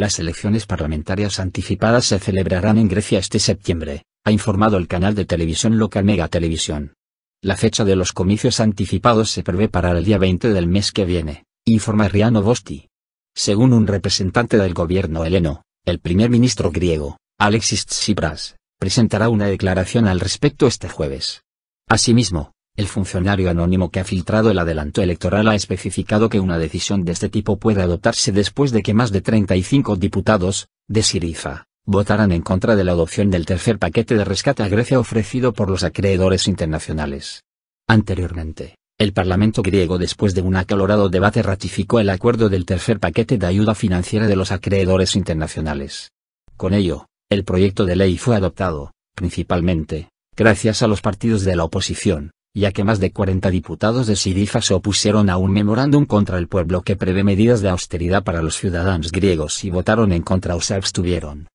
Las elecciones parlamentarias anticipadas se celebrarán en Grecia este septiembre, ha informado el canal de televisión local Mega Televisión. La fecha de los comicios anticipados se prevé para el día 20 del mes que viene, informa Riano Bosti. Según un representante del gobierno heleno, el primer ministro griego, Alexis Tsipras, presentará una declaración al respecto este jueves. Asimismo, el funcionario anónimo que ha filtrado el adelanto electoral ha especificado que una decisión de este tipo puede adoptarse después de que más de 35 diputados, de Sirifa, votaran en contra de la adopción del tercer paquete de rescate a Grecia ofrecido por los acreedores internacionales. Anteriormente, el Parlamento griego después de un acalorado debate ratificó el acuerdo del tercer paquete de ayuda financiera de los acreedores internacionales. Con ello, el proyecto de ley fue adoptado, principalmente, gracias a los partidos de la oposición, ya que más de 40 diputados de Sirifa se opusieron a un memorándum contra el pueblo que prevé medidas de austeridad para los ciudadanos griegos y votaron en contra o se abstuvieron.